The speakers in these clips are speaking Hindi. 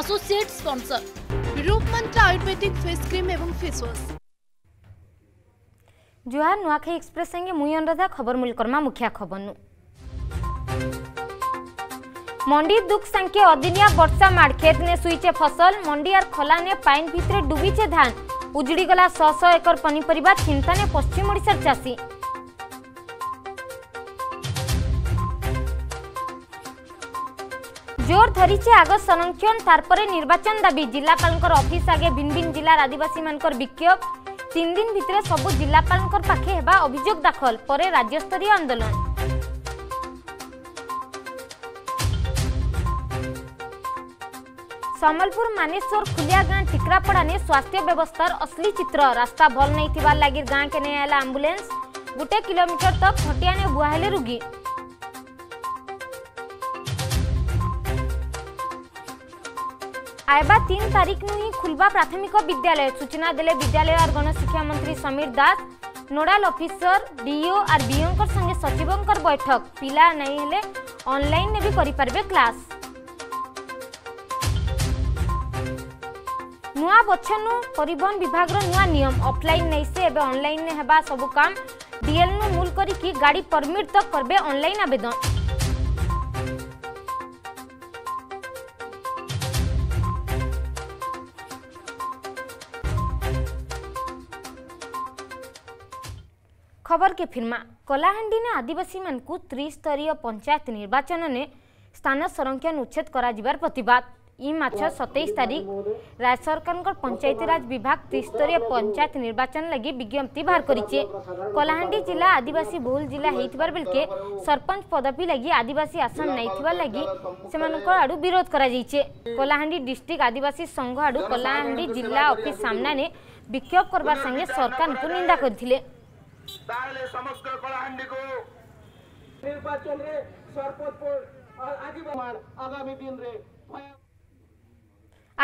associate sponsor Rupmantra Ayurvedic face cream এবং ফেস ওয়াশ জুহার एक्सप्रेस এক্সপ্রেস সঙ্গে মুই অনুরাধা খবর মূলকর্মা মুখ্য খবর নু दुख संख्य अदिनिया वर्षा माड़ खेत ने सुईचे फसल मंडी और ने पाइन डुबीचे धान उजड़ी गला शह एकर ने पश्चिम ओडिसा জোর ধরিছে আগ সংরক্ষণ তারপরে নির্বাচন দাবি জেলাপাল অফিস আগে ভিন ভিন জেলার আদিবাসী মানকর বিক্ষোভ তিন দিন ভিতরে সবু জেলাপাল পাখে হওয়া অভিযোগ দাখল পরে রাজ্যস্তরীয় আন্দোলন সম্বলপুর মানেশ্বর খুলিয়া গাঁ ঠিকরাপড়ানে স্বাস্থ্য ব্যবস্থার অশ্লী চিত্র রাস্তা ভল নাই লাগি গাঁ কে নেই আম্বুলেন্স গোটে কিলোমিটর তক খটিয়ানে বুয়া হেলে রুগী आयबा तीन तारीख नु ही खुलवा प्राथमिक विद्यालय सूचना दे विद्यालय और गणशिक्षा मंत्री Samir Das nodal officer DO आर बीओ संगे सचिव बैठक पिला नहीं हेले ऑनलाइन ने भी करें क्लास नुआ बछनु परिवहन विभाग नुआ नियम ऑफलाइन नहीं से एवं ऑनलाइन ने हेबा सब काम डीएल नु मूल करी गाड़ी परमिट तक करबे ऑनलाइन आवेदन खबर के फिर्मा कलाहां ने आदिवासी मानक त्रिस्तरीय पंचायत निर्वाचन ने स्थान संरक्षण उच्छेद प्रतिवाद ई मत सतैश तारीख राज्य सरकार पंचायतीराज विभाग त्रिस्तरीय पंचायत निर्वाचन लगी विज्ञप्ति बाहर करे जिला आदिवासी बहुल जिला होता बेल के सरपंच पदवी लगी आदिवासी आसन नहीं लगी से आड़ विरोध करलाहां डिस्ट्रिक्ट आदिवासी संघ आड़ कलाहां जिला अफिस्मे विक्षोभ करवा संगे सरकार को निंदा करते তাহলে সমগ্র কলাহান্ডিকে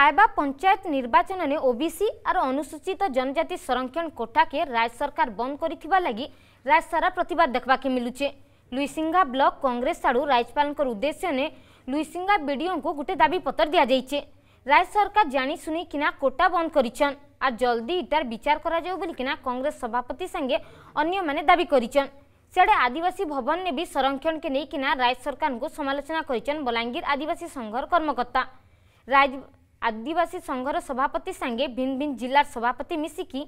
आयबा पंचायत निर्वाचन ने ओबीसी और अनुसूचित जनजाति संरक्षण कोटा के राज्य सरकार बंद कर लगी राज्य सारा प्रतिवाद देखा के मिलुचे ब्लक कंग्रेस आड़ राज्यपाल उद्देश्य ने लुईसिंगा बीडीओ को गोटे दाबी पत्र दि जाइए রাজ্য সরকার জানি শুনি কিনা কোটা বন্ধ করেছেন আর জলদি ইটার বিচার করা যাও বলি কিনা কংগ্রেস সভাপতি সঙ্গে অন্য মানে দাবি করেছেন সিয়াড়ে আদিবাসী ভবন নে বি সংরক্ষণ কে নেই কিনা রাজ্য সরকার সমালোচনা করেছেন বলাঙ্গীর আদিবাসী সংঘর কর্মকর্তা রাজ আদিবাসী সংঘর সভাপতি সঙ্গে ভিন ভিন জেলার সভাপতি মিশিকি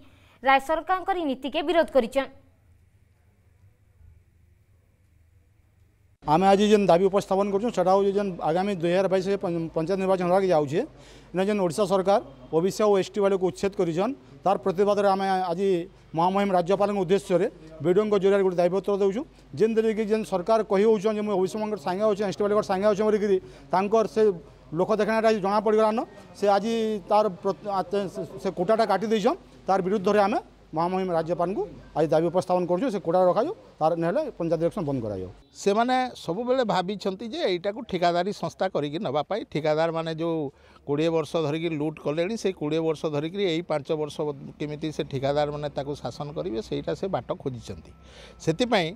রাজ্য সরকার নীতি কে বিরোধ করেছেন आम आज जेन दाबी उपस्थापन करूँ से जेन आगामी दुई हजार बैस पंचायत निर्वाचन होगा जाऊे जेन ओडा सरकार ओबीसी और एस टी वाले को उच्छेद कर तार प्रतिवाद आम आज महामहिम राज्यपाल उद्देश्य विडियो विडो जरिए गोटे दायपत्र देखु जेन दिन कि जेन सरकार कही हो मुझे सांगे होन टी वाले सांगे हो बोलकर से लोक देखा आज जमापड़ान से आज तार से कोटाटा काटिदेन तार विरुद्ध में आम ମହାମହିମ ରାଜ୍ୟପାଳଙ୍କୁ ଆଜି ଦାବି ଉପସ୍ଥାପନ କରୁଛୁ ସେ କୋଡ଼ା ରଖାଯାଉ ତାର ନହେଲେ ପଞ୍ଚାୟତ ଇଲେକ୍ସନ୍ ବନ୍ଦ କରାଯାଉ ସେମାନେ ସବୁବେଳେ ଭାବିଛନ୍ତି ଯେ ଏଇଟାକୁ ଠିକାଦାରୀ ସଂସ୍ଥା କରିକି ନେବା ପାଇଁ ଠିକାଦାରମାନେ ଯେଉଁ କୋଡ଼ିଏ ବର୍ଷ ଧରିକି ଲୁଟ୍ କଲେଣି ସେ କୋଡ଼ିଏ ବର୍ଷ ଧରିକି ଏଇ ପାଞ୍ଚ ବର୍ଷ କେମିତି ସେ ଠିକାଦାରମାନେ ତାକୁ ଶାସନ କରିବେ ସେଇଟା ସେ ବାଟ ଖୋଜିଛନ୍ତି ସେଥିପାଇଁ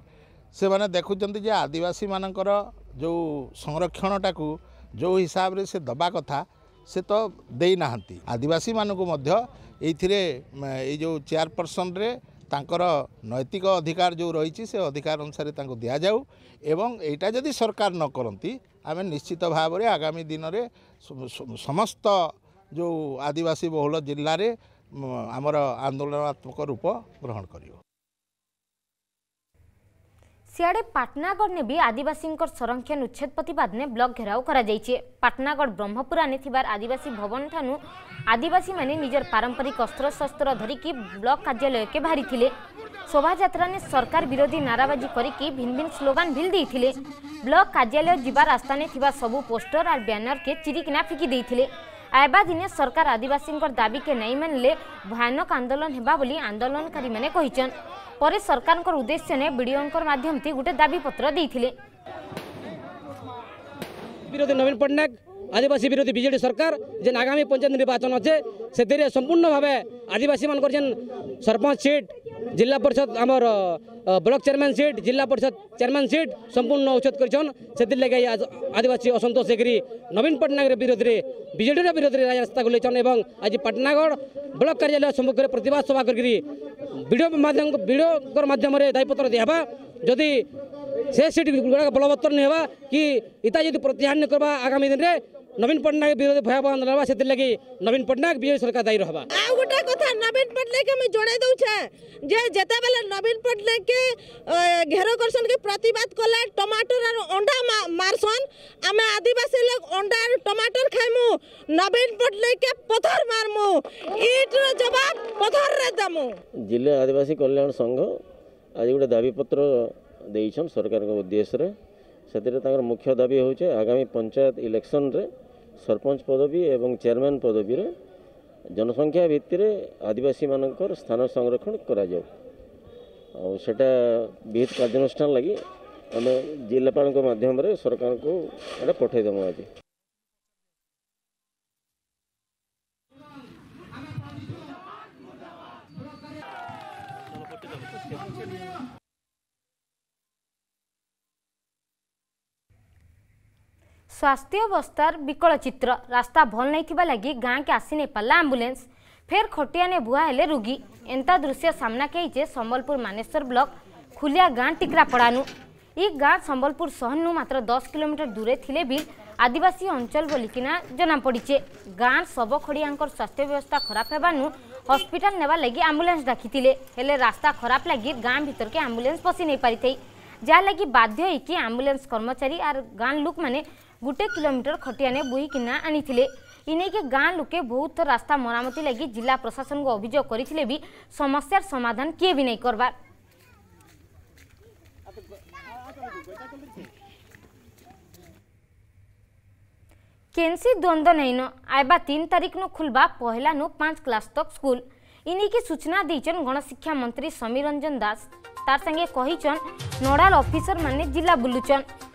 ସେମାନେ ଦେଖୁଛନ୍ତି ଯେ ଆଦିବାସୀମାନଙ୍କର ଯେଉଁ ସଂରକ୍ଷଣଟାକୁ ଯେଉଁ ହିସାବରେ ସେ ଦେବା କଥା ସେ ତ ଦେଇନାହାନ୍ତି ଆଦିବାସୀମାନଙ୍କୁ ମଧ୍ୟ ଏଇଥିରେ ଏଇ ଯେଉଁ ଚେୟାରପର୍ସନରେ ତାଙ୍କର ନୈତିକ ଅଧିକାର ଯେଉଁ ରହିଛି ସେ ଅଧିକାର ଅନୁସାରେ ତାଙ୍କୁ ଦିଆଯାଉ ଏବଂ ଏଇଟା ଯଦି ସରକାର ନ କରନ୍ତି ଆମେ ନିଶ୍ଚିତ ଭାବରେ ଆଗାମୀ ଦିନରେ ସମସ୍ତ ଯେଉଁ ଆଦିବାସୀ ବହୁଳ ଜିଲ୍ଲାରେ ଆମର ଆନ୍ଦୋଳନାତ୍ମକ ରୂପ ଗ୍ରହଣ କରିବ ସିଆଡ଼େ ପାଟନାଗଡ଼ନେ ବି ଆଦିବାସୀଙ୍କ ସଂରକ୍ଷଣ ଉଚ୍ଛେଦ ପ୍ରତିବାଦ ବ୍ଲକ ଘେରାଉ କରାଯାଇଛି ପାଟନାଗଡ଼ ବ୍ରହ୍ମପୁରାନେ ଥିବା ଆଦିବାସୀ ଭବନଠାରୁ आदिवासी मैंने निजर पारंपरिक अस्त्र धरिकी ब्लक कार्यालय के बाहरी थे सरकार विरोधी नाराबाजी करके भिन्न भिन्न स्लोगान भिल देते ब्लक कार्यालय जीवा रास्ता ने सबू पोस्टर और बैनर के चिरिकिना फिकी देते दिने सरकार आदिवासी दाबी के नहीं मानले भयानक आंदोलन होगा बोली आंदोलनकारी मैंने पर सरकार उद्देश्य ने बीडीओं गोटे दाबीपत्र विरोधी नवीन पट्टनायक आदिवासी विरोधी विजे सरकार जेन आगामी पंचायत निर्वाचन अच्छे से संपूर्ण भाव आदिवासी मान जेन सरपंच सीट जिला परिषद आम ब्लक चेयरमैन सीट जिला परिषद चेयरमैन सीट संपूर्ण उच्छेद कर आदिवासी असंतोष होकर नवीन पट्टनायक विरोध में विजेड विरोध में राजस्ता को आज पटनागढ़ ब्लक कार्यालय सम्मुखें प्रतिवाद सभा करीडियो मध्यम दायपत्र दिहबा जदि से सीट गुड़ाक बलवत्तर नहीं हो कि इता जी प्रत्याहर नहीं करवा आगामी दिन में নবীন পট্টনাক বিরোধী ভয়াবহ আন্দোলন হওয়া সেগে নবীন পট্টনাক বিজেপি সরকার দায়ী রহবা আউ গোটে কথা নবীন পট্টনাক আমি জোড়াই দৌছে যে যেতবেলে নবীন পট্টনাক ঘের করছেন কি প্রতিবাদ কলে টমাটোর আর অন্ডা মারছন আমি আদিবাসী লোক অন্ডা আর টমাটোর খাইমু নবীন পট্টনাক পথর মারমু ইটর জবাব পথরে দেমু জিলা আদিবাসী কল্যাণ সংঘ আজ গোটে দাবিপত্র ଦେଇଛନ୍ ସରକାରଙ୍କ ଉଦ୍ଦେଶ୍ୟରେ ସେଥିରେ ତାଙ୍କର ମୁଖ୍ୟ ଦାବି ହେଉଛି ଆଗାମୀ ପଞ୍ଚାୟତ ଇଲେକ୍ସନରେ ସରପଞ୍ଚ ପଦବୀ ଏବଂ ଚେୟାରମ୍ୟାନ୍ ପଦବୀରେ ଜନସଂଖ୍ୟା ଭିତ୍ତିରେ ଆଦିବାସୀମାନଙ୍କର ସ୍ଥାନ ସଂରକ୍ଷଣ କରାଯାଉ ଆଉ ସେଇଟା ବିହିତ କାର୍ଯ୍ୟାନୁଷ୍ଠାନ ଲାଗି ଆମେ ଜିଲ୍ଲାପାଳଙ୍କ ମାଧ୍ୟମରେ ସରକାରଙ୍କୁ ଏଇଟା ପଠାଇଦେମୁ ଆଜି ସ୍ୱାସ୍ଥ୍ୟ ଅବସ୍ଥାର ବିକଳ ଚିତ୍ର ରାସ୍ତା ଭଲ ନାଇଁ ଥିବା ଲାଗି ଗାଁକେ ଆସି ନାଇଁ ପାରିଲା ଆମ୍ବୁଲାନ୍ସ ଫେର୍ ଖଟିଆନେ ବୁହା ହେଲେ ରୋଗୀ ଏନ୍ତା ଦୃଶ୍ୟ ସାମ୍ନାକେ ହେଇଛେ ସମ୍ବଲପୁର ମାନେଶ୍ୱର ବ୍ଲକ ଖୁଲିଆ ଗାଁ ଟିକ୍ରାପଡ଼ାନୁ ଇ ଗାଁ ସମ୍ବଲପୁର ସହରନୁ ମାତ୍ର ଦଶ କିଲୋମିଟର ଦୂରେ ଥିଲେ ବି ଆଦିବାସୀ ଅଞ୍ଚଳ ବୋଲିକିନା ଜଣାପଡ଼ିଛେ ଗାଁ ଶବ ଖଡ଼ିଆଙ୍କର ସ୍ୱାସ୍ଥ୍ୟ ବ୍ୟବସ୍ଥା ଖରାପ ହେବାନୁ ହସ୍ପିଟାଲ ନେବା ଲାଗି ଆମ୍ବୁଲାନ୍ସ ଡାକିଥିଲେ ହେଲେ ରାସ୍ତା ଖରାପ ଲାଗି ଗାଁ ଭିତରକେ ଆମ୍ବୁଲାନ୍ସ ପଶି ନେଇ ପାରିଥାଇ ଯାହାଲାଗି ବାଧ୍ୟ ହେଇକି ଆମ୍ବୁଲାନ୍ସ କର୍ମଚାରୀ ଆର୍ ଗାଁ ଲୁକ୍ ମାନେ गोटे किलोमीटर खटियाने बोईकिना आनी इनके गाँ लोके बहुत रास्ता मरामती लगी जिला प्रशासन को अभोग करते भी समाधान किए भी नहीं करवा केन्सी द्वंद नहींन आयबा तीन तारीख न खुलवा पहला नु पांच क्लास तक स्कूल इनकी सूचना देचन गणशिक्षा मंत्री समीर रंजन दास तार संगे कही नोडाल अफिसर मैंने जिला बुलुचन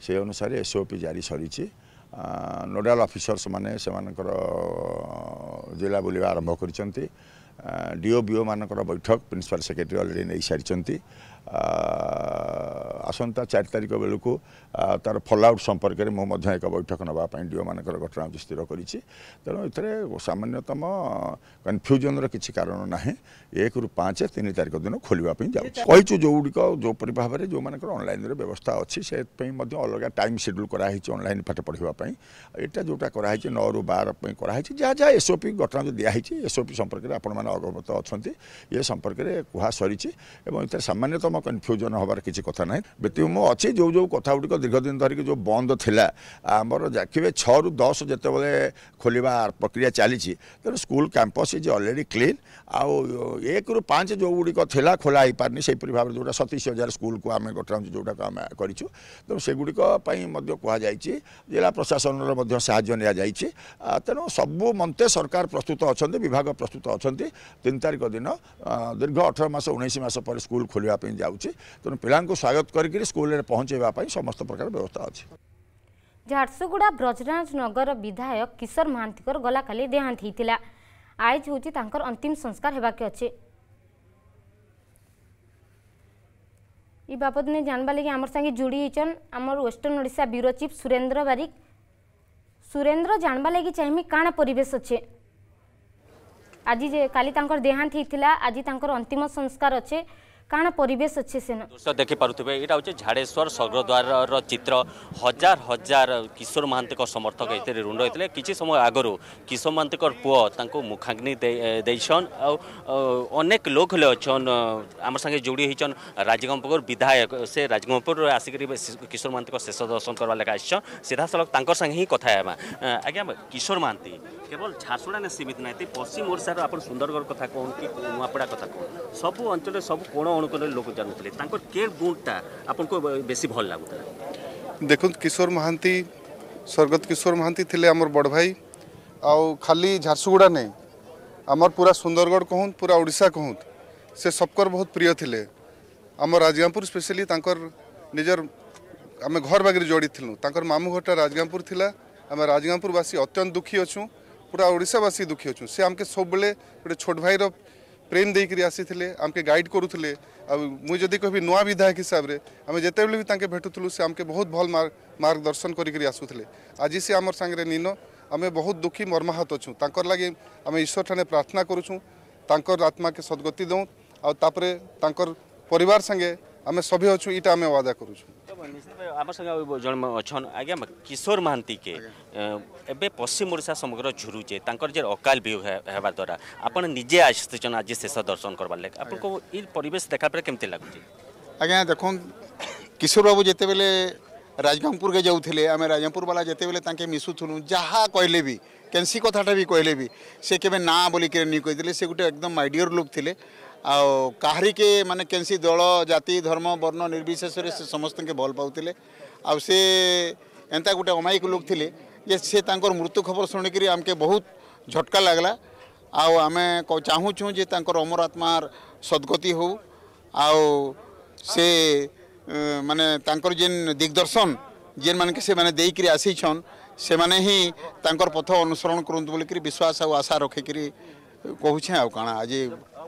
से अनुसार एसओपी जारी सरि नोडाल अफिसर्स म जा आरंभ कर गरिन्छ डिओ वि बैठक प्रिन्सिपल सेक्रेटरी अलरेडी सिक् ଆସନ୍ତା ଚାରି ତାରିଖ ବେଳକୁ ତା'ର ଫଲଆଉଟ୍ ସମ୍ପର୍କରେ ମୁଁ ମଧ୍ୟ ଏକ ବୈଠକ ନେବା ପାଇଁ ଡିଓମାନଙ୍କର ଘଟଣାକୁ ସ୍ଥିର କରିଛି ତେଣୁ ଏଥିରେ ସାମାନ୍ୟତମ କନଫ୍ୟୁଜନ୍ର କିଛି କାରଣ ନାହିଁ ଏକରୁ ପାଞ୍ଚ ତିନି ତାରିଖ ଦିନ ଖୋଲିବା ପାଇଁ ଯାଉଛି କହିଛୁ ଯେଉଁଗୁଡ଼ିକ ଯେଉଁପରି ଭାବରେ ଯେଉଁମାନଙ୍କର ଅନଲାଇନ୍ରେ ବ୍ୟବସ୍ଥା ଅଛି ସେଥିପାଇଁ ମଧ୍ୟ ଅଲଗା ଟାଇମ୍ ସେଡ୍ୟୁଲ୍ କରାହେଇଛି ଅନଲାଇନ୍ ପାଠ ପଢ଼ିବା ପାଇଁ ଏଇଟା ଯେଉଁଟା କରାହେଇଛି ନଅରୁ ବାର ପାଇଁ କରାହେଇଛି ଯାହା ଯାହା ଏସ୍ଓପି ଘଟଣାକୁ ଦିଆହେଇଛି ଏସ୍ଓପି ସମ୍ପର୍କରେ ଆପଣମାନେ ଅବଗତ ଅଛନ୍ତି ଏ ସମ୍ପର୍କରେ କୁହା ସରିଛି ଏବଂ ଏଥିରେ ସାମାନ୍ୟତମ କନଫ୍ୟୁଜନ୍ ହେବାର କିଛି କଥା ନାହିଁ ବ୍ୟତିକ୍ରମ ଅଛି ଯେଉଁ ଯେଉଁ କଥା ଗୁଡ଼ିକ ଦୀର୍ଘ ଦିନ ଧରିକି ଯେଉଁ ବନ୍ଦ ଥିଲା ଆମର ଦେଖିବେ ଛଅରୁ ଦଶ ଯେତେବେଳେ ଖୋଲିବା ପ୍ରକ୍ରିୟା ଚାଲିଛି ତେଣୁ school campus is already clean ଆଉ ଏକରୁ ପାଞ୍ଚ ଯେଉଁଗୁଡ଼ିକ ଥିଲା ଖୋଲା ହୋଇପାରିନି ସେହିପରି ଭାବରେ ଯେଉଁଟା ସତେଇଶ ହଜାର ସ୍କୁଲକୁ ଆମେ ଗଠାଉଛୁ ଯେଉଁଟାକୁ ଆମେ କରିଛୁ ତେଣୁ ସେଗୁଡ଼ିକ ପାଇଁ ମଧ୍ୟ କୁହାଯାଇଛି ଜିଲ୍ଲା ପ୍ରଶାସନର ମଧ୍ୟ ସାହାଯ୍ୟ ନିଆଯାଇଛି ତେଣୁ ସବୁ ମନ୍ତେ ସରକାର ପ୍ରସ୍ତୁତ ଅଛନ୍ତି ବିଭାଗ ପ୍ରସ୍ତୁତ ଅଛନ୍ତି ତିନି ତାରିଖ ଦିନ ଦୀର୍ଘ ଅଠର ମାସ ଉଣେଇଶ ମାସ ପରେ ସ୍କୁଲ ଖୋଲିବା ପାଇଁ ଯାଉଛି ତେଣୁ ପିଲାଙ୍କୁ ସ୍ୱାଗତ କରି করি স্কুলের পৌঁছাইবা সমস্ত প্রকার ব্যবস্থা আছে ঝারসুগুড়া ব্রজরাজ নগর বিধায়ক কিশোর মহান্তিকর গলাকালি দেহান্ত হয়েছিল আজ হচ্ছে তাঁর অন্তিম সংস্কার হওয়াকে অছে ই বাবদ নে জানবা লাগি আমার সাথে যোড়ি হয়েছেন আমার western Odisha bureau chief Surendra Barik Surendra জানবা লাগি চাইমি কাণা পরিবেশ অছে আজি কালি তাঁর দেহান্ত হয়েছিল আজি তাঁর অন্তিম সংস্কার অছে କାଣା ପରିବେଶ ଅଛି ସେନ ଦୃଶ୍ୟ ଦେଖିପାରୁଥିବେ ଏଇଟା ହେଉଛି ଝାଡ଼େଶ୍ୱର ସ୍ୱର୍ଗଦ୍ୱାରର ଚିତ୍ର ହଜାର ହଜାର କିଶୋର ମହାନ୍ତିଙ୍କ ସମର୍ଥକ ଏଥିରେ ରୁଣ୍ଡ ହୋଇଥିଲେ କିଛି ସମୟ ଆଗରୁ କିଶୋର ମହାନ୍ତିଙ୍କର ପୁଅ ତାଙ୍କୁ ମୁଖାଗ୍ନି ଦେଇଛନ୍ ଆଉ ଅନେକ ଲୋକ ହେଲେ ଅଛନ୍ ଆମ ସାଙ୍ଗେ ଯୋଡ଼ି ହେଇଛନ୍ ରାଜଗମ୍ପୁର ବିଧାୟକ ସେ ରାଜଗମ୍ପୁରରୁ ଆସିକରି କିଶୋର ମହାନ୍ତିଙ୍କ ଶେଷ ଦର୍ଶନ କରିବା ଲେଖା ଆସିଛନ୍ ସିଧାସଳଖ ତାଙ୍କର ସାଙ୍ଗେ ହିଁ କଥା ହେବା ଆଜ୍ଞା କିଶୋର ମହାନ୍ତି କେବଳ ଝାରସୁଡ଼ାରେ ସୀମିତ ନାହିଁ ପଶ୍ଚିମ ଓଡ଼ିଶାର ଆପଣ ସୁନ୍ଦରଗଡ଼ କଥା କହୁନ୍ କି ନୂଆପଡ଼ା କଥା କହୁନ୍ ସବୁ ଅଞ୍ଚଳରେ ସବୁ କୋଣ କୋଣକୋଣରେ ଲୋକ ଜାଣୁଥିଲେ ତାଙ୍କର କେୟାର ଗୁଣଟା ଆପଣଙ୍କୁ ବେଶୀ ଭଲ ଲାଗୁଥିଲା ଦେଖନ୍ତୁ କିଶୋର ମହାନ୍ତି ସ୍ୱର୍ଗତ କିଶୋର ମହାନ୍ତି ଥିଲେ ଆମର ବଡ଼ ଭାଇ ଆଉ ଖାଲି ଝାରସୁଗୁଡ଼ା ନାହିଁ ଆମର ପୁରା ସୁନ୍ଦରଗଡ଼ କହୁନ୍ ପୁରା ଓଡ଼ିଶା କହୁନ୍ ସେ ସବକର ବହୁତ ପ୍ରିୟ ଥିଲେ ଆମ ରାଜଗାମପୁର ସ୍ପେଶିଆଲି ତାଙ୍କର ନିଜର ଆମେ ଘର ବାଗରେ ଯୋଡ଼ିଥିଲୁ ତାଙ୍କର ମାମୁଁ ଘରଟା ରାଜଗାମପୁର ଥିଲା ଆମେ ରାଜଗାମପୁରବାସୀ ଅତ୍ୟନ୍ତ ଦୁଃଖୀ ଅଛୁ ପୁରା ଓଡ଼ିଶାବାସୀ ଦୁଃଖୀ ଅଛୁ ସେ ଆମକେ ସବୁବେଳେ ଗୋଟେ ଛୋଟ ଭାଇର ପ୍ରେମ୍ ଦେଇକରି ଆସିଥିଲେ ଆମକେ ଗାଇଡ଼ କରୁଥିଲେ ଆଉ ମୁଁ ଯଦି କହିବି ନୂଆ ବିଧାୟକ ହିସାବରେ ଆମେ ଯେତେବେଳେ ବି ତାଙ୍କେ ଭେଟୁଥିଲୁ ସେ ଆମକେ ବହୁତ ଭଲ ମାର୍ଗଦର୍ଶନ କରିକରି ଆସୁଥିଲେ ଆଜି ସେ ଆମର ସାଙ୍ଗରେ ନିନ ଆମେ ବହୁତ ଦୁଃଖୀ ମର୍ମାହତ ଅଛୁ ତାଙ୍କର ଲାଗି ଆମେ ଈଶ୍ୱର ଠାନେ ପ୍ରାର୍ଥନା କରୁଛୁ ତାଙ୍କର ଆତ୍ମାକେ ସଦ୍ଗତି ଦେଉଁ ଆଉ ତାପରେ ତାଙ୍କର ପରିବାର ସାଙ୍ଗେ ଆମେ ସଭ୍ୟ ଅଛୁ ଏଇଟା ଆମେ ୱାଦା କରୁଛୁ ଆମ ସାଙ୍ଗେ ଆଉ ଜଣେ ଅଛନ୍ ଆଜ୍ଞା କିଶୋର ମହାନ୍ତିକେ ଏବେ ପଶ୍ଚିମ ଓଡ଼ିଶା ସମଗ୍ର ଝୁରୁଛେ ତାଙ୍କର ଯେ ଅକାଲ ବି ହେବା ଦ୍ୱାରା ଆପଣ ନିଜେ ଆସିଛନ୍ ଆଜି ଶେଷ ଦର୍ଶନ କରବାର୍ ଲାଗି ଆପଣଙ୍କୁ ଏଇ ପରିବେଶ ଦେଖା ପରେ କେମିତି ଲାଗୁଛି ଆଜ୍ଞା ଦେଖନ୍ତୁ କିଶୋର ବାବୁ ଯେତେବେଳେ ରାଜଗାଙ୍ଗପୁରକେ ଯାଉଥିଲେ ଆମେ ରାଜଗାଙ୍ଗପୁର ବାଲା ଯେତେବେଳେ ତାଙ୍କେ ମିଶୁଥିଲୁ ଯାହା କହିଲେ ବି କେନ୍ସି କଥାଟା ବି କହିଲେ ବି ସେ କେବେ ନା ବୋଲିକିରି ନେଇ କହିଥିଲେ ସେ ଗୋଟେ ଏକଦମ ଆଇଡ଼ିଅର ଲୋକ ଥିଲେ आहरिके मान के दल जाति धर्म बर्ण निर्विशेष से समस्त के भल पाते आता गोटे अमायक लोक थे जे से मृत्यु खबर शुणी आमके बहुत झटका लगला आम चाहूँ जे अमर आत्मार सदगति हो आउ से माने मानर जेन दिग्दर्शन जेन मान के से मैंने देकर आसीछन से मैंने पथ अनुसरण करश्वास आशा रखिकी କହୁଛେଁ ଆଉ କାଣା ଆଜି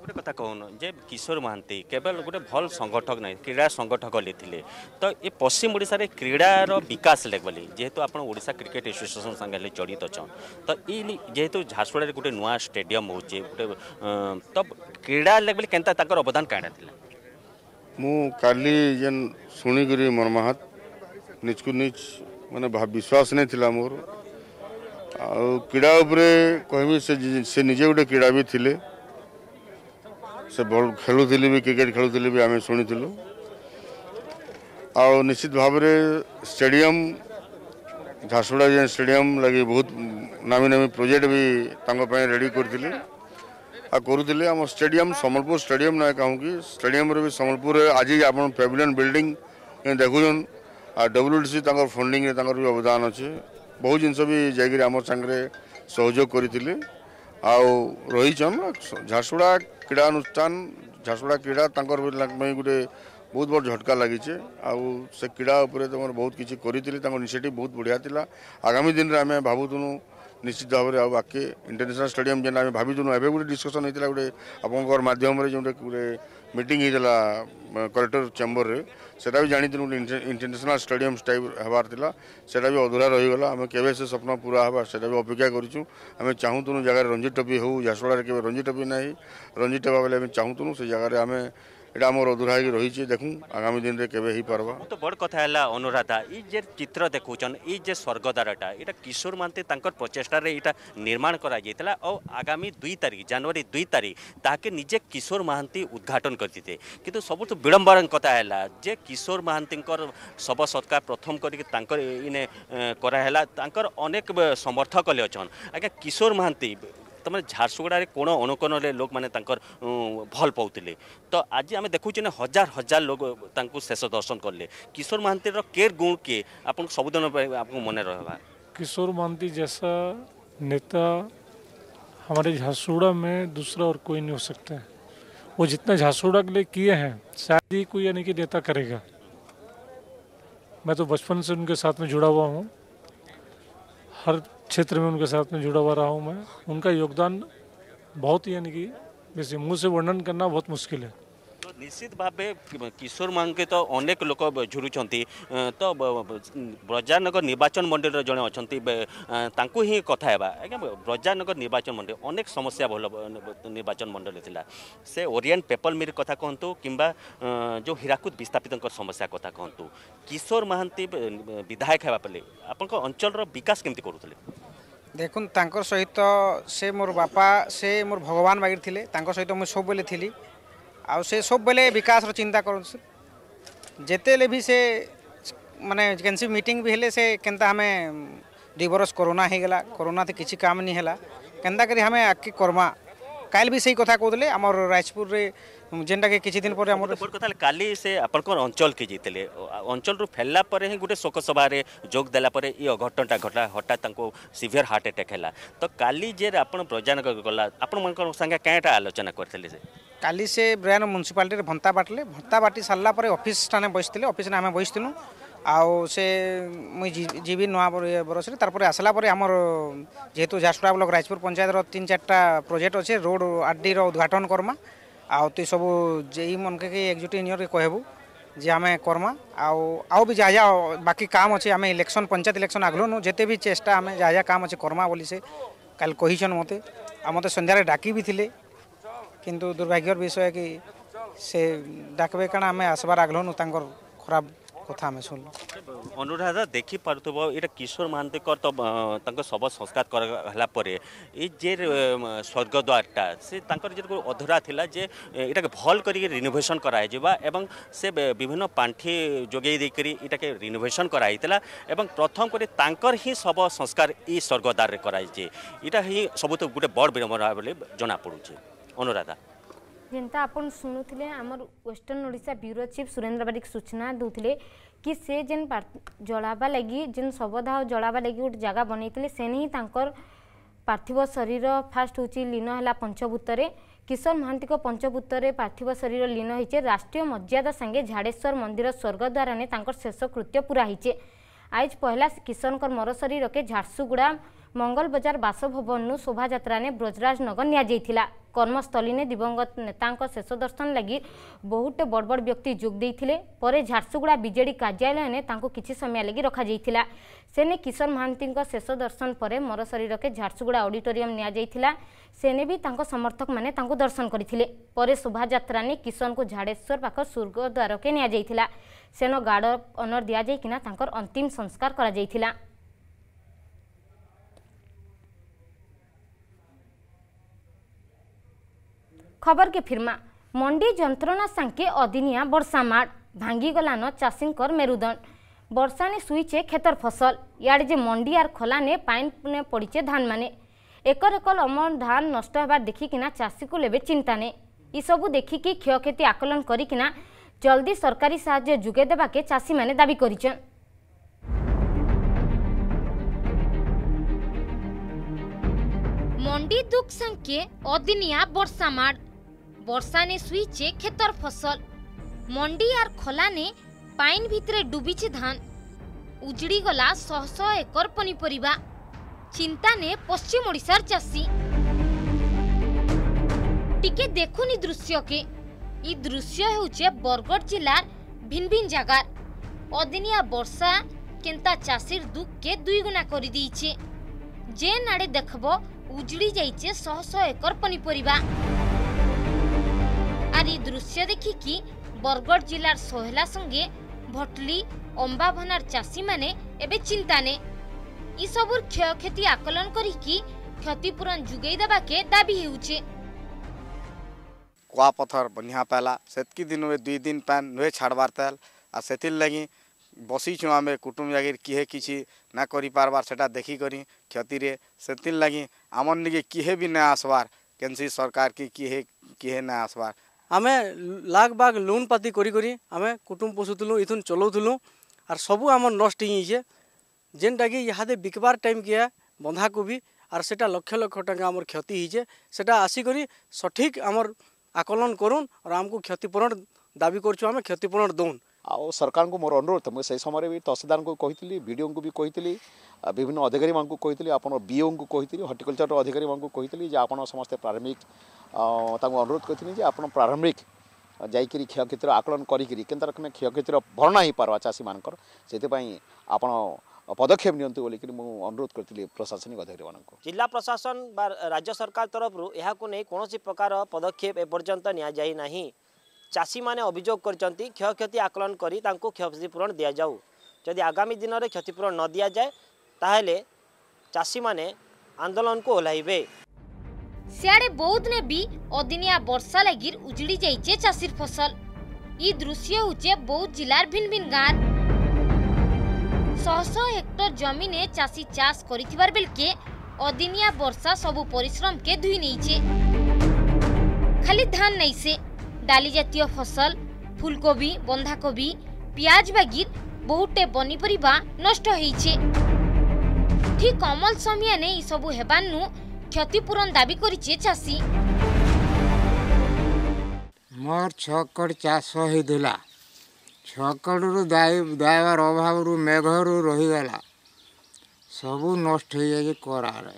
ଗୋଟେ କଥା କହୁନ ଯେ କିଶୋର ମହାନ୍ତି କେବଳ ଗୋଟେ ଭଲ ସଂଗଠକ ନାହିଁ କ୍ରୀଡ଼ା ସଂଗଠକ ଥିଲେ ତ ଏ ପଶ୍ଚିମ ଓଡ଼ିଶାରେ କ୍ରୀଡ଼ାର ବିକାଶ ଲାଗି ବୋଲି ଯେହେତୁ ଆପଣ ଓଡ଼ିଶା କ୍ରିକେଟ୍ ଆସୋସିଏସନ୍ ସାଙ୍ଗେ ଜଡ଼ିତ ଅଛନ୍ ତ ଏ ଯେହେତୁ ଝାରସୁଗୁଡ଼ାରେ ଗୋଟେ ନୂଆ ଷ୍ଟେଡିୟମ୍ ହେଉଛି ଗୋଟେ ତ କ୍ରୀଡ଼ା ଲାଗି ବୋଲି କେନ୍ତା ତାଙ୍କର ଅବଦାନ କାଣା ଥିଲା ମୁଁ କାଲି ଯେନ୍ ଶୁଣିକରି ମୋର ମହାତ ନିଜକୁ ନିଜ ମାନେ ବିଶ୍ୱାସ ନେଇଥିଲା ମୋର ଆଉ କ୍ରୀଡ଼ା ଉପରେ କହିବି ସେ ସେ ନିଜେ ଗୋଟେ କ୍ରୀଡ଼ା ବି ଥିଲେ ସେ ବଲ୍ ଖେଳୁଥିଲେ ବି କ୍ରିକେଟ୍ ଖେଳୁଥିଲେ ବି ଆମେ ଶୁଣିଥିଲୁ ଆଉ ନିଶ୍ଚିତ ଭାବରେ ଷ୍ଟାଡ଼ିୟମ୍ ଝାରସୁଡ଼ା ଯେନ୍ ଷ୍ଟାଡ଼ିୟମ୍ ଲାଗି ବହୁତ ନାମୀ ନାମୀ ପ୍ରୋଜେକ୍ଟ ବି ତାଙ୍କ ପାଇଁ ରେଡ଼ି କରିଥିଲେ ଆଉ କରୁଥିଲେ ଆମ ଷ୍ଟାଡ଼ିୟମ୍ ସମ୍ବଲପୁର ଷ୍ଟାଡ଼ିୟମ୍ ନା କାହୁଁକି ଷ୍ଟାଡ଼ିୟମ୍ରେ ବି ସମ୍ବଲପୁରରେ ଆଜି ଆପଣ ପ୍ୟାଭିଲିୟନ୍ ବିଲ୍ଡିଂ ଦେଖୁଛନ୍ ଆଉ ଡି ସି ତାଙ୍କର ଫଣ୍ଡିଂରେ ତାଙ୍କର ବି ଅବଦାନ ଅଛି বহু জিনিস বি যাই আম সাংরে সহযোগ করে আও রইছন ঝারসুড়া ক্রীড়া অনুষ্ঠান ঝারসুড়া ক্রীড়া তাঁর গোটে ବହୁତ ବଡ଼ ଝଟକା ଲାଗିଛେ ଆଉ ସେ କ୍ରୀଡ଼ା ଉପରେ ତୁମର ବହୁତ କିଛି କରିଥିଲି ତାଙ୍କ ଇନିସିଏଟିଭ୍ ବହୁତ ବଢ଼ିଆ ଥିଲା ଆଗାମୀ ଦିନରେ ଆମେ ଭାବୁଥିଲୁ निश्चित ভাবে আৰু বাকী ইনটৰনেশনাল ষ্টেডিয়াম যেন আমি ভাবি যোৱা এবে গুৰু ডিস্কাসন হৈছিল আপোনাকৰ মাধ্যমৰে যোটা পূৰে মিটিং হৈছিল কালেকটৰ চেম্বৰৰে setaও জানিছিল ইনটৰনেশনাল ষ্টেডিয়াম ষ্টাই হেবাৰছিল setaও অধৰা হৈ গলো আমি কেবেসে সপনা পূৰা হব setaও অপেক্ষা কৰিছো আমি চাওঁtun জগা ৰঞ্জিত টপি হওঁ যাসৱালা কে ৰঞ্জিত টপি নাই ৰঞ্জিত টপি বাবে আমি চাওঁtun সেই জগাৰে আমি এটা আমার অধুরা হয়ে রয়েছে দেখুন আগামী দিনে কেবে হয়ে পার বড় কথা হল অনুরাধা এই যে চিত্র দেখুছেন এই যে স্বর্গদ্বারটা এটা কিশোর মান্তি তাঁর প্রচেষ্টার এটা নির্মাণ করা যাই ও আগামী দুই তারিখ জানুয়ারি দুই তারিখ তাকে নিজে কিশোর মহান্তি উদ্ঘাটন করে কিন্তু সবুঠ বিড়ম্বর কথা হল যে কিশোর মহান্তিঙ্কর শব সৎকার প্রথম করি তাঁর ইনে করা হল তাঁর অনেক সমর্থক অনেক অছন আজ্ঞা কিশোর মহান্তি तुम झारसुगुड़े कोण अणुकोणे लोक मैंने भल पाते तो आज आम देखु हजार हजार लोक शेष दर्शन कले किशोर महांतिर के गुण किए आप सबुद मन रहा किशोर महांती जैसा नेता हमारे झारसुगुड़ा में दूसरा और कोई नहीं हो सकता है वो जितना झारसुगुड़ा के लिए किए हैं शायद ही कोई यानी कि नेता करेगा मैं तो बचपन से उनके साथ में जुड़ा हुआ हूँ हर क्षेत्र में उनके साथ में जुड़ा हुआ रहा हूँ मैं उनका योगदान बहुत ही यानी कि जैसे मुँह से वर्णन करना बहुत मुश्किल है तो निश्चित भाव किशोर मांगे तो अनेक लोक झुड़ुं तो ब्रजानगर निर्वाचन मंडल जन अच्छा ही कथा आज ब्रजानगर निर्वाचन मंडल अनेक समस्या भल निर्वाचन मंडल था से ओरियन पेपल मिल कथा कहतु कि जो हीराकूद विस्थापित समस्या कथा कहतु किशोर महांती विधायक है आपल विकास केमती करूले দেখুন তাঁর সহিত সে মোর বাপা সে মোর ভগবান বাগির লে তাঁর সহিত মু সবুলে লি সে সবুলে বিকাশর চিন্তা করছি যেতেলে ভি সে মানে কেনসি মিটিং বি হলে সে কেনতা আমি দুই বরষ করোনা হয়ে গেলা করোনাতে কিছু কাম নি হেলা কেনতা করি আমি আগে করমা কাল বি সেই কথা কৌলে আমার রাজপুরের ଯେନ୍ଟାକି କିଛିଦିନ ପରେ ଆମର ତାହେଲେ କାଲି ସେ ଆପଣଙ୍କ ଅଞ୍ଚଳକେ ଯାଇଥିଲେ ଅଞ୍ଚଳରୁ ଫେରିଲା ପରେ ହିଁ ଗୋଟେ ଶୋକସଭାରେ ଯୋଗ ଦେଲା ପରେ ଏ ଅଘଟଣଟା ଘଟଲା ହଠାତ୍ ତାଙ୍କୁ ସିଭିୟର ହାର୍ଟ ଆଟାକ୍ ହେଲା ତ କାଲି ଯେ ଆପଣ ପ୍ରଜାନକ ଗଲା ଆପଣମାନଙ୍କ ସାଙ୍ଗେ କାଁଟା ଆଲୋଚନା କରିଥିଲେ ସେ କାଲି ସେ ବ୍ରାୟନ ମ୍ୟୁନିସିପାଲିଟିରେ ଭନ୍ତା ବାଟିଲେ ଭନ୍ତା ବାଟି ସାରିଲା ପରେ ଅଫିସ୍ ଠାନେ ବସିଥିଲେ ଅଫିସ୍ରେ ଆମେ ବସିଥିଲୁ ଆଉ ସେ ମୁଇଁ ଯିବି ନୂଆ ବରଷରେ ତାପରେ ଆସିଲା ପରେ ଆମର ଯେହେତୁ ଝାରସୁଡ଼ା ବ୍ଲକ ରାଜପୁର ପଞ୍ଚାୟତର ତିନି ଚାରିଟା ପ୍ରୋଜେକ୍ଟ ଅଛେ ରୋଡ଼ ଆର୍ଡ଼ିର ଉଦ୍ଘାଟନ କର୍ମା ଆଉ ତୁଇ ସବୁ ଜେଇ ମନକେ ଏକଜୁଟ ଇନିୟରକେ କହିବୁ ଯେ ଆମେ କର୍ମା ଆଉ ଆଉ ବି ଯାହା ଯାହା ବାକି କାମ ଅଛି ଆମେ ଇଲେକ୍ସନ୍ ପଞ୍ଚାୟତ ଇଲେକ୍ସନ୍ ଆଗଲୁନୁ ଯେତେ ବି ଚେଷ୍ଟା ଆମେ ଯାହା ଯାହା କାମ ଅଛି କର୍ମା ବୋଲି ସେ କାଲି କହିଛନ୍ ମୋତେ ଆଉ ମୋତେ ସନ୍ଧ୍ୟାରେ ଡାକି ବି ଥିଲେ କିନ୍ତୁ ଦୁର୍ଭାଗ୍ୟର ବିଷୟ କି ସେ ଡାକବେ କାଣା ଆମେ ଆସବାର ଆଗଲୁନୁ ତାଙ୍କର ଖରାପ କଥା ଆମେ ଶୁଣିଲୁ ଅନୁରାଧା ଦେଖିପାରୁଥିବ ଏଇଟା କିଶୋର ମହାନ୍ତିଙ୍କର ତ ତାଙ୍କ ଶବ ସଂସ୍କାର କରାହେଲା ପରେ ଏଇ ଯେ ସ୍ୱର୍ଗଦ୍ୱାରଟା ସେ ତାଙ୍କର ଯେତେବେଳେ ଅଧୁରା ଥିଲା ଯେ ଏଇଟାକେ ଭଲ କରିକି ରିନୋଭେସନ୍ କରାଯିବା ଏବଂ ସେ ବିଭିନ୍ନ ପାଣ୍ଠି ଯୋଗାଇ ଦେଇକରି ଏଇଟାକେ ରିନୋଭେସନ୍ କରାହେଇଥିଲା ଏବଂ ପ୍ରଥମ କରି ତାଙ୍କର ହିଁ ଶବ ସଂସ୍କାର ଏଇ ସ୍ୱର୍ଗଦ୍ୱାରରେ କରାଯାଇଛି ଏଇଟା ହିଁ ସବୁଠୁ ଗୋଟେ ବଡ଼ ବିଡ଼ମ୍ବନା ବୋଲି ଜଣାପଡ଼ୁଛି ଅନୁରାଧା ଯେନ୍ତା ଆପଣ ଶୁଣୁଥିଲେ ଆମର western Odisha bureau chief Surendra Barik ସୂଚନା ଦେଉଥିଲେ କି ସେ ଯେନ୍ ଜଳାବା ଲାଗି ଯେନ୍ ଶବଦାହ ଜଳାବା ଲାଗି ଗୋଟେ ଜାଗା ବନେଇଥିଲେ ସେନେ ହିଁ ତାଙ୍କର ପାର୍ଥିବ ଶରୀର ଫାଷ୍ଟ ହେଉଛି ଲୀନ ହେଲା ପଞ୍ଚଭୂତରେ କିଶୋର ମହାନ୍ତିଙ୍କ ପଞ୍ଚଭୂତରେ ପାର୍ଥିବ ଶରୀର ଲୀନ ହେଇଛେ ରାଷ୍ଟ୍ରୀୟ ମର୍ଯ୍ୟାଦା ସାଙ୍ଗେ ଝାଡ଼େଶ୍ୱର ମନ୍ଦିର ସ୍ୱର୍ଗଦ୍ୱାରାନେ ତାଙ୍କର ଶେଷ କୃତ୍ୟ ପୁରା ହେଇଛେ ଆଇଜ୍ ପହିଲା କିଶୋରଙ୍କର ମର ଶରୀରକେ ଝାରସୁଗୁଡ଼ା મંગલ બજાર બાસભવનનું શોભાયાત્રાને બ્રજરાજનગર નિયાଯାଇଥିଲା કર્મસ્થળીને દિવંગત નેતાଙ୍କ શેષ દર્શન લાગી બહુટ બડ બડ વ્યક્તિ જોગ ଦେଇଥିଲେ ପରେ ଝାରସୁଗୁଡ଼ା ବିଜେଡି କାର୍ଯ୍ୟାଳୟରେ ତାଙ୍କୁ କିଛି ସମୟ ଲାଗି ରଖାଯାଇଥିଲା ସେନେ କିଶୋର ମହାନ୍ତିଙ୍କ ଶେଷ ଦର୍ଶନ ପରେ ମରଶରୀରକେ ଝାରସୁଗୁଡ଼ା ଅଡିଟୋରିୟମ ନିଆଯାଇଥିଲା ସେନେ ବି ତାଙ୍କ ସମର୍ଥକମାନେ ତାଙ୍କୁ ଦର୍ଶନ କରିଥିଲେ ପରେ ଶୋଭାଯାତ୍ରାରେ କିଶୋରଙ୍କୁ ଝାଡ଼େଶ୍ୱର ପାଖ ସ୍ୱର୍ଗଦ୍ୱାରକେ ନିଆଯାଇଥିଲା ସେନ ଗାର୍ଡ଼ ଅନର ଦିଆଯାଇକିନା ତାଙ୍କର ଅନ୍ତିମ ସଂସ୍କାର କରାଯାଇଥିଲା খবরকে ফিরমা মন্ডি যন্ত্রণা সাংকে অদিনিয়া বর্ষা মাড় ভাঙ্গিগলান চাষীঙ্কর মেরুদণ্ড বর্ষানে শুইছে ক্ষেতর ফসল ইয়াড়ে যে মন্ডি আর খোলানে পাইনে পড়িছে ধান মানে একর একর অমর ধান নষ্ট হবার দেখিকিনা চাষীকে লেবে চিন্তা নে এসবু দেখিকি ক্ষয়ক্ষতি আকলন করিকিনা জলদি সরকারি সাহায্য যোগাই দেবাকে চাষী মানে দাবি করেছেন মন্ডি দুঃখ সাংকে অদিনিয়া বর্ষা মাড় বর্ষানে শুইছে ক্ষেতর ফসল মন্ডি আর খোলানে পাইন ভিতরে ডুবিছে ধান উজড়ি গলা শহ শহ একর পনিপরিবা চিন্তা নে পশ্চিম ওড়িশার চাষী টিকে দেখুন ই দৃশ্যকে ই দৃশ্য হেউছে বরগড় জেলার ভিন ভিন জাগার অদিনিয়া বর্ষা কেন্তা চাষীর দুঃখকে দুইগুণা করে দিয়েছে যে নাড়ে দেখব উজড়ি যাইছে শহ শহ একর পনিপরিবা आरी दृश्य देखिकी बरगढ़ जिलार सोहेला संगे भटली अंबाभनार चाषी मैंने एवं चिंता ने इसबुर क्षय क्षति आकलन करी क्षतिपूरण जुगे दबाके दाबी हो कुआ पथर बनिया पहला सेतकी दिन में दुई दिन पैन नुए छाड़बार तेल आ से लगे बसी छुँ आम कुटुम जगह किए किसी ना करी पार्बार से देखी करी क्षति रे से लगे आमन निके किए भी ना आसवार कैंसी सरकार की किए किए ना आसवार ଆମେ ଲାଖ୍ ବାଗ୍ ଲୋନ୍ ପାତି କରି କରି ଆମେ କୁଟୁମ୍ ପୋଷୁଥିଲୁ ଇଥୁନ୍ ଚଲଉଥିଲୁ ଆର୍ ସବୁ ଆମର୍ ନଷ୍ଟ ହେଇଯାଇଛେ ଯେନ୍ଟାକି ଇହାଦେ ବିକ୍ବାର୍ ଟାଇମ୍କେ ବନ୍ଧାକୋବି ଆର୍ ସେଟା ଲକ୍ଷ ଲକ୍ଷ ଟଙ୍କା ଆମର୍ କ୍ଷତି ହେଇଛେ ସେଟା ଆସିକରି ସଠିକ୍ ଆମର୍ ଆକଳନ କରୁନ୍ ଆର୍ ଆମକୁ କ୍ଷତିପୂରଣ ଦାବି କରୁଛୁ ଆମେ କ୍ଷତିପୂରଣ ଦଉନ୍ ଆଉ ସରକାରଙ୍କୁ ମୋର ଅନୁରୋଧ ମୁଁ ସେଇ ସମୟରେ ବି ତହସିଲଦାରଙ୍କୁ କହିଥିଲି ବିଡ଼ିଓଙ୍କୁ ବି କହିଥିଲି ବିଭିନ୍ନ ଅଧିକାରୀମାନଙ୍କୁ କହିଥିଲି ଆପଣ ବିଓଙ୍କୁ କହିଥିଲି ହର୍ଟିକଲଚର୍ର ଅଧିକାରୀମାନଙ୍କୁ କହିଥିଲି ଯେ ଆପଣ ସମସ୍ତେ ପ୍ରାରମ୍ଭିକ ତାଙ୍କୁ ଅନୁରୋଧ କରିଥିଲି ଯେ ଆପଣ ପ୍ରାରମ୍ଭିକ ଯାଇକିରି କ୍ଷୟକ୍ଷତିର ଆକଳନ କରିକିରି କେନ୍ତା ରକମେ କ୍ଷୟକ୍ଷତିର ଭରଣା ହେଇପାରବା ଚାଷୀମାନଙ୍କର ସେଥିପାଇଁ ଆପଣ ପଦକ୍ଷେପ ନିଅନ୍ତୁ ବୋଲିକରି ମୁଁ ଅନୁରୋଧ କରିଥିଲି ପ୍ରଶାସନିକ ଅଧିକାରୀମାନଙ୍କୁ ଜିଲ୍ଲା ପ୍ରଶାସନ ବା ରାଜ୍ୟ ସରକାର ତରଫରୁ ଏହାକୁ ନେଇ କୌଣସି ପ୍ରକାର ପଦକ୍ଷେପ ଏପର୍ଯ୍ୟନ୍ତ ନିଆଯାଇ ନାହିଁ ଚାଷୀମାନେ ଅଭିଯୋଗ କରିଛନ୍ତି କ୍ଷୟକ୍ଷତି ଆକଳନ କରି ତାଙ୍କୁ କ୍ଷତିପୂରଣ ଦିଆଯାଉ ଯଦି ଆଗାମୀ ଦିନରେ କ୍ଷତିପୂରଣ ନ ଦିଆଯାଏ ତାହେଲେ ଚାଷୀମାନେ ଆନ୍ଦୋଳନକୁ ଓହ୍ଲାଇବେ ସିଆଡ଼େ ବୌଦ୍ଧନେ ବି ଅଦିନିଆ ବର୍ଷା ଲାଗିର୍ ଉଜୁଡ଼ି ଯାଇଛେ ଚାଷୀର ଫସଲ ଇ ଦୃଶ୍ୟ ହଉଛେ ବୌଦ୍ଧ ଜିଲ୍ଲାର ଭିନ୍ ଭିନ୍ ଗାଁର ଶହ ଶହ ହେକ୍ଟର ଜମିନେ ଚାଷୀ ଚାଷ କରିଥିବାର ବେଲକେ ଅଦିନିଆ ବର୍ଷା ସବୁ ପରିଶ୍ରମକେ ଧୁଇ ନେଇଛେ ଖାଲି ଧାନ ନେଇସେ ଡାଲି ଜାତୀୟ ଫସଲ ফুলকবি বন্ধাকবি পিঁয়াজ বাগির বহুটে পনিপরিবা নষ্ট হয়েছে ঠিক অমল সমিয়ানে এইসবু হেবানু ক্ষতিপূরণ দাবি করেছে চাষী মোর ছ কোটি চাষ হয়েছিল ছ কোটি দায়বার অভাব মেঘরু রহিগলা সবু নষ্ট হয়ে যাচ্ছে করারে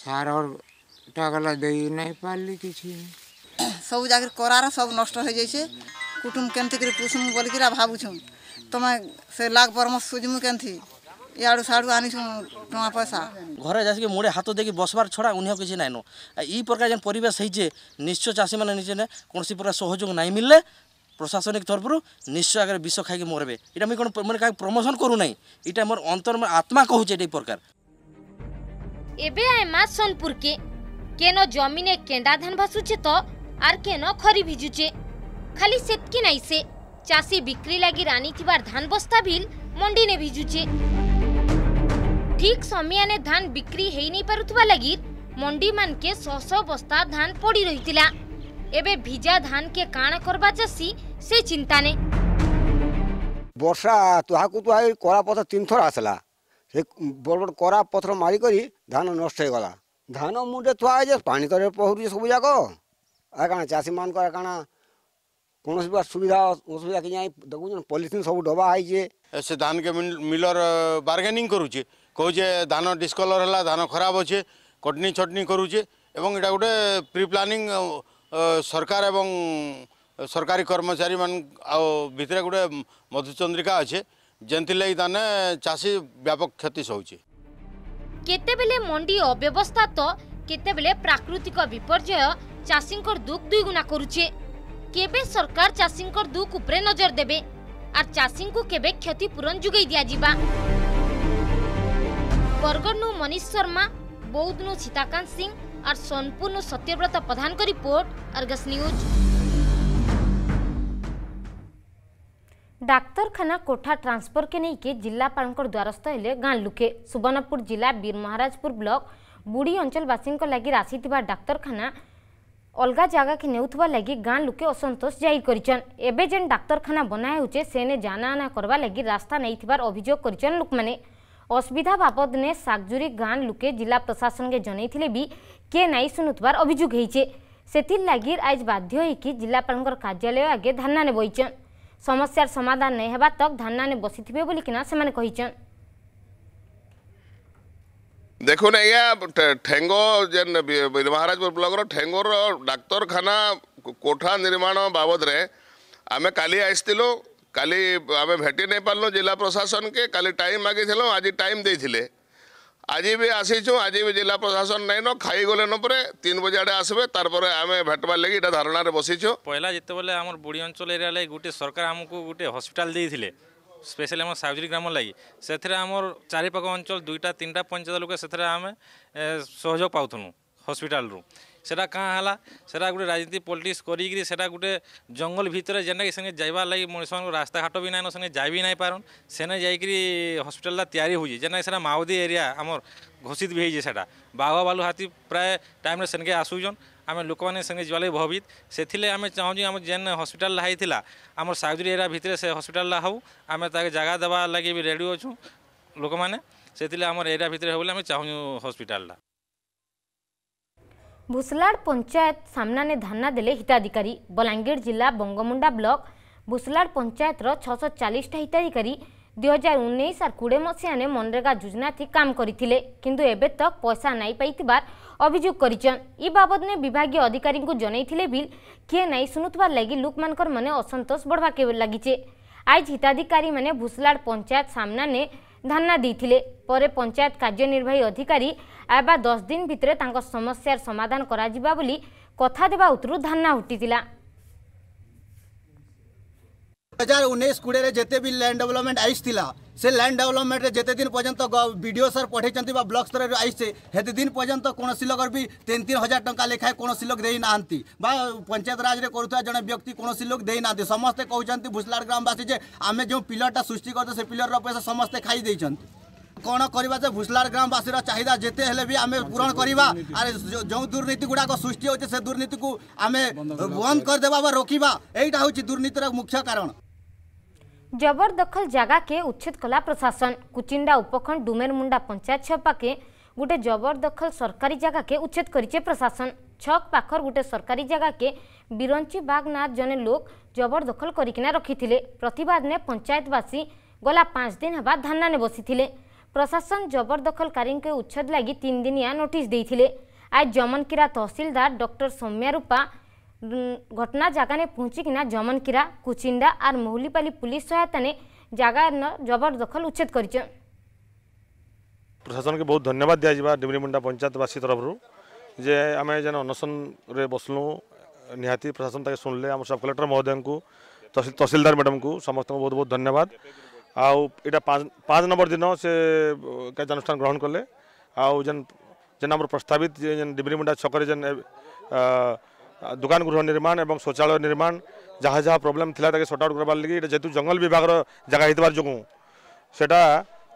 সারটা গলা দিয়ে নাই পারলি কিছু সবু জায়গার করার সব নষ্ট হয়ে যাইছে কুটুম কেমতি করে পুষমু বলিকি ভাবুছুম তোমার সে লাগ পরামর্শ সুজমু কেমতি ইয়াড়ু সাড়ু ଇଆଡ଼ୁ ସିଆଡ଼ୁ ଆଣିଛୁ ଟଙ୍କା ପଇସା ଘରେ ଯାଇକି ମୁଡ଼େ ହାତ ଦେଇକି ବସବାର ଛଡ଼ା ଅନ୍ୟ ই প্রকার যে পরিবেশ ଯେନ୍ নিশ্চয় চাষী মানে ଚାଷୀମାନେ ନିଜେ କୌଣସି প্রকার সহযোগ নাই মিললে প্রশাসনিক তরফর নিশ্চয় আগে বিষ খাইকি মরবে এটা আমি কোন মানে কাকে প্রমোশন করু নাই এটা মোর অন্তর মোর আত্মা কহুছে এই প্রকার এবে আই মা সোনপুর কে কেন জমিনে কেন্ডা ধান ভাসুছে তো আর কেন খরি ভিজুছে খালি সেতকি নাই সে চাষী বিক্রি লাগি রানি থিবার ধান বস্তা ভিল মন্ডিনে ভিজুছে ଠିକ୍ ସମୟାନେ ଧାନ ବିକ୍ରି ହେଇନାଇ ପାରୁଥିବା ଲାଗି ମଣ୍ଡିମାନକେ ଶହ ଶହ ବସ୍ତା ଧାନ ପଡ଼ି ରହିଥିଲା ଏବେ ଭିଜା ଧାନକେ କାଣା କରବା ଚାଷୀ ସେ ଚିନ୍ତାନେ ବର୍ଷା ତୁହାକୁ ତୁହା କରା ପଥର ତିନିଥର ଆସିଲା ସେ ବଡ଼ ବଡ଼ କରା ପଥର ମାରିକରି ଧାନ ନଷ୍ଟ ହେଇଗଲା ଧାନ ମୁଣ୍ଡେ ଥୁଆ ହେଇଛେ ପାଣି ତଳେ ପହରୁଛେ ସବୁଯାକ ଆଉ କାଣା ଚାଷୀମାନଙ୍କର କାଣା କୌଣସି ପ୍ରକାର ସୁବିଧା ଅସୁବିଧା କି ଯାଇ ଦେଖୁଛନ୍ ପଲିଥିନ୍ ସବୁ ଡବା ହେଇଛେ ସେ ଧାନକେ ମିଲର ବାର୍ଗେନିଂ କରୁଛେ কৌছে ধান ডিসকলর হল ধান খারাপ অছে কটনি ছটনি করুছে এবং এটা গোটে প্রি প্লানিং সরকার এবং সরকারি কর্মচারী মান ভিতরে গোটে মধুচন্দ্রিকা আছে যেথিরলাগি তাহলে চাষী ব্যাপক ক্ষতি সহুছে কেতবে মন্ডি অব্যবস্থা তো কেতবে প্রাকৃতিক বিপর্যয় চাষী দুঃখ দুইগুণা করুছে কেবে সরকার চাষী দুঃখ উপরে নজর দেবে আর চাষী কেবে ক্ষতিপূরণ যোগাই দিয়া যা बरगढ़ मनीष शर्मा बौद्ध नु सीताकांत सिंह और सोनपुर सत्यव्रत प्रधान की रिपोर्ट अर्गस न्यूज डाक्तरखाना कोठा ट्रांसफर के के जिलापाल द्वारस्थ है गाँ लुके सुवर्णपुर जिला बीर महाराजपुर ब्लक बुढ़ी अंचलवासी लगी राशि डाक्तरखाना अलग जगह के नेउथवा लगी गाँ लुके असंतोष जाहिर करन जेन डाक्तरखाना बनाहे से जाना आना करवा लगी रास्ता नहीं अभियोग कर लोक मैंने ଅସୁବିଧା ବାବଦନେ ଶାଗଜୁରୀ ଗାଁ ଲୁକେ ଜିଲ୍ଲା ପ୍ରଶାସନକେ ଜନେଇଥିଲେ ବି କିଏ ନାଇଁ ଶୁଣୁଥିବାର ଅଭିଯୋଗ ହେଇଛେ ସେଥିର୍ଲାଗି ଆଜି ବାଧ୍ୟ ହେଇକି ଜିଲ୍ଲାପାଳଙ୍କର କାର୍ଯ୍ୟାଳୟ ଆଗେ ଧାରଣାରେ ବହିଛନ୍ ସମସ୍ୟାର ସମାଧାନ ନାଇଁ ହେବା ତକ୍ ଧାରଣାରେ ବସିଥିବେ ବୋଲିକିନା ସେମାନେ କହିଛନ୍ দেখুন আজ্ঞা ঠেঙ্গ যে মহারাজপুর ব্লকর ঠেঙ্গর ডাক্তারখানা কোঠা নির্মাণ বাবদরে আমি কালি আসছিল କାଲି ଆମେ ଭେଟି ନେଇପାରିଲୁ ଜିଲ୍ଲା ପ୍ରଶାସନକେ କାଲି ଟାଇମ୍ ମାଗିଥିଲୁ ଆଜି ଟାଇମ୍ ଦେଇଥିଲେ ଆଜି ବି ଆସିଛୁ ଆଜି ବି ଜିଲ୍ଲା ପ୍ରଶାସନ ନାଇଁନ ଖାଇଗଲେନ ପରେ ତିନି ବଜେ ଆଡ଼େ ଆସିବେ ତାପରେ ଆମେ ଭେଟବାର ଲାଗି ଏଇଟା ଧାରଣାରେ ବସିଛୁ ପହିଲା ଯେତେବେଳେ ଆମର ବୁଢ଼ୀ ଅଞ୍ଚଳ ଏରିଆ ଲାଗି ଗୋଟେ ସରକାର ଆମକୁ ଗୋଟେ ହସ୍ପିଟାଲ ଦେଇଥିଲେ ସ୍ପେଶାଲି ଆମ ସାଉଜରୀ ଗ୍ରାମ ଲାଗି ସେଥିରେ ଆମର ଚାରିପାଖ ଅଞ୍ଚଳ ଦୁଇଟା ତିନିଟା ପଞ୍ଚାୟତ ଲୋକ ସେଥିରେ ଆମେ ସହଯୋଗ ପାଉଥିଲୁ ହସ୍ପିଟାଲରୁ সেটা কাঁ হলা সেটা গোটে রাজনীতি পলিটিক্স করিকি সেটা গোটে জঙ্গল ভিতরে যেটাকি সঙ্গে যাইবার লাগি মনুষ রাস্তাঘাট বি নাইন সঙ্গে যাই বি নাই পারন সেনে যাইকি হসপিটালটা তৈরি হয়েছে যেটাকি সেটা মাওদি এরিয়া আমার ঘোষিত বি হয়েছে সেটা বাঘ বালু হাতি প্রায় টাইমরে সেনকে আসুছন ଆମେ ଲୋକମାନେ ସେନେ ଯିବା ଲାଗି ଭବିତ ସେଥିରେ ଆମେ ଚାହୁଁଛୁ ଆମ ଯେନ୍ ହସ୍ପିଟାଲ ହେଇଥିଲା ଆମର ସାଗୁରୀ ଏରିଆ ଭିତରେ ସେ ହସ୍ପିଟାଲଟା ହଉ ଆମେ ତାକୁ ଜାଗା ଦେବା ଲାଗି ବି ରେଡ଼ି ଅଛୁ ଲୋକମାନେ ସେଥିରେ ଆମର ଏରିଆ ଭିତରେ ହଉ ବୋଲି ଆମେ ଚାହୁଁଛୁ ହସ୍ପିଟାଲଟା ଭୁସଲାଡ଼ ପଞ୍ଚାୟତ ସାମ୍ନାରେ ଧାରଣା ଦେଲେ ହିତାଧିକାରୀ ବଲାଙ୍ଗୀର ଜିଲ୍ଲା ବଙ୍ଗମୁଣ୍ଡା ବ୍ଲକ ଭୁସଲାଡ଼ ପଞ୍ଚାୟତର ଛଅଶହ ଚାଳିଶଟା ହିତାଧିକାରୀ ଦୁଇହଜାର ଉଣେଇଶ ଆର୍ କୋଡ଼ିଏ ମସିହାରେ ମନରେଗା ଯୋଜନାଥି କାମ କରିଥିଲେ କିନ୍ତୁ ଏବେ ତକ୍ ପଇସା ନାଇଁ ପାଇଥିବାର ଅଭିଯୋଗ କରିଛନ୍ ଇ ବାବଦରେ ବିଭାଗୀୟ ଅଧିକାରୀଙ୍କୁ ଜଣାଇଥିଲେ ବି କିଏ ନାଇଁ ଶୁଣୁଥିବାର ଲାଗି ଲୋକମାନଙ୍କର ମାନେ ଅସନ୍ତୋଷ ବଢ଼ବାକେ ଲାଗିଛେ ଆଇଜ ହିତାଧିକାରୀମାନେ ଭୁସଲାଡ଼ ପଞ୍ଚାୟତ ସାମ୍ନାରେ ଧାରଣା ଦେଇଥିଲେ ପରେ ପଞ୍ଚାୟତ କାର୍ଯ୍ୟନିର୍ବାହୀ ଅଧିକାରୀ ଆବା ଦଶ ଦିନ ଭିତରେ ତାଙ୍କ ସମସ୍ୟାର ସମାଧାନ କରାଯିବା ବୋଲି କଥା ଦେବା ଉତରୁ ଧାରଣା ଉଠିଥିଲା हजार उन्नीस कोड़े जिते भी लैंड डेवलपमेंट आई से लैंड डेवलपमेंट जिते दिन पर्यंत विड सर पढ़े ब्लक स्तर में आई सेते दिन पर्यंत कौन लोक भी तीन तीन हजार टाँह लेखाएं कौन लोक देना बा पंचायत राज में करुवा जन व्यक्ति कौन लोक देना समस्ते कहते भुसलाड़ ग्रामवासी आम जो पिलरटा सृष्टि करते से पिलर पैसा समस्ते खाई कौन करवा भुसलाड़ ग्रामवासी चाहिदा जिते हेले भी आम पूरण करवा जो दुर्नीति गुड़ाक सृष्टि होती से दुर्नीति आम बंद करदे रोकवा यहीटा हूँ दुर्नीतिर मुख्य कारण জবরদখল জায়গাকে উচ্ছেদ কলা প্রশাসন কুচিন্ডা উপখণ্ড ডুমেরমুন্ডা পঞ্চায়েত ছপাকে গোটে জবরদখল সরকারি জায়গাকে উচ্ছেদ করেছে প্রশাসন ছক পাখর গোটে সরকারি জায়গাকে বিরঞ্চি বাগনাথ জনে লোক জবরদখল করিকিনা রখিলে প্রতবাদে পঞ্চায়েতবাসী গলা পাঁচ দিন হওয়া ধান্নানে বসিলে প্রশাসন জবরদখলকারীকে উচ্ছেদ লাগি তিনদিনিয়া নোটিস দিয়ে আজ জমনকিরা তহসিলদার ডক্টর সৌম্যা রূপা घटना जगह ने पहुँचिकिना जमनकिरा कुचिंडा आर महुलीपाली पुलिस सहायता ने जगार जबरदखल उच्छेद कर प्रशासन के बहुत धन्यवाद दि दिजा मुंडा पंचायतवासी तरफ जे आम जेन अनशन बसलू निहाती प्रशासन ताके सुनले आम सब कलेक्टर महोदय को तहसिलदार मैडम को समस्त बहुत बहुत धन्यवाद आउ यहाँ पाँच नंबर दिन से कार्यानुष्ठान ग्रहण कले आउ जेन जेन आम प्रस्तावित जेन मुंडा छक जेन दुकान गृह निर्माण और शौचालय निर्माण जहाँ जहाँ प्रोब्लेम थी सर्ट आउट करार लगे जेहतु जंगल विभाग जगह होता जो से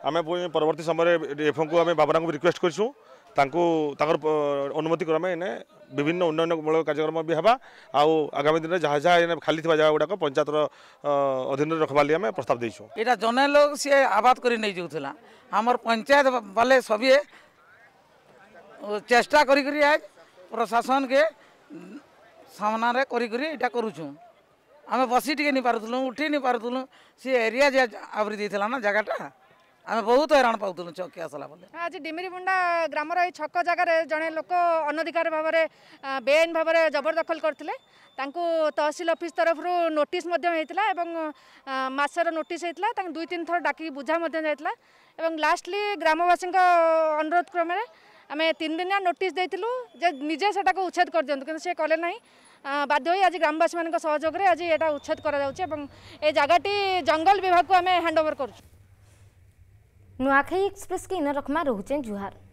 आम परवर्त समय एफ को आम बाबरा रिक्वेस्ट कर अनुमति क्रम इन्हें विभिन्न उन्नयनमूलक कार्यक्रम भी हाँ आउ आगामी दिन में जहाँ जहाँ खाली जगह गुड़ाक पंचायत अधीन रखबार लगे प्रस्ताव देटा जन लोग सी आबाद कर नहीं जाऊला आम पंचायत वाले सभी चेष्टा कर प्रशासन के ସାମ୍ନାରେ କରି କରି ଏଇଟା କରୁଛୁ ଆମେ ବସି ଟିକେ ନେଇପାରୁଥିଲୁ ଉଠି ନେଇପାରୁଥିଲୁ ସେ ଏରିଆ ଯେ ଆବରି ଦେଇଥିଲା ନା ଜାଗାଟା ଆମେ ବହୁତ ହଇରାଣ ପାଉଥିଲୁ ଚକି ଆସିଲା ବେଳେ ଆଜି ଡିମିରିବୁଣ୍ଡା ଗ୍ରାମର ଏଇ ଛକ ଜାଗାରେ ଜଣେ ଲୋକ ଅନଧିକାର ଭାବରେ ବେଆଇନ ଭାବରେ ଜବରଦଖଲ କରିଥିଲେ ତାଙ୍କୁ ତହସିଲ ଅଫିସ୍ ତରଫରୁ ନୋଟିସ୍ ମଧ୍ୟ ହେଇଥିଲା ଏବଂ ମାସର ନୋଟିସ୍ ହେଇଥିଲା ତାଙ୍କୁ ଦୁଇ ତିନି ଥର ଡାକିକି ବୁଝା ମଧ୍ୟ ଯାଇଥିଲା ଏବଂ ଲାଷ୍ଟଲି ଗ୍ରାମବାସୀଙ୍କ ଅନୁରୋଧ କ୍ରମରେ ଆମେ ତିନି ଦିନିଆ ନୋଟିସ୍ ଦେଇଥିଲୁ ଯେ ନିଜେ ସେଟାକୁ ଉଚ୍ଛେଦ କରିଦିଅନ୍ତୁ କିନ୍ତୁ ସେ କଲେ ନାହିଁ বাধ্য হয়ে আজ গ্রামবাসী মান সহযোগে আজ এটা উচ্ছেদ করা যাচ্ছে এবং এই জায়গাটি জঙ্গল বিভাগ আমি হ্যান্ড ওভর করছু नुआखाई এক্সপ্রেস के इन रखमा रोचे जुहार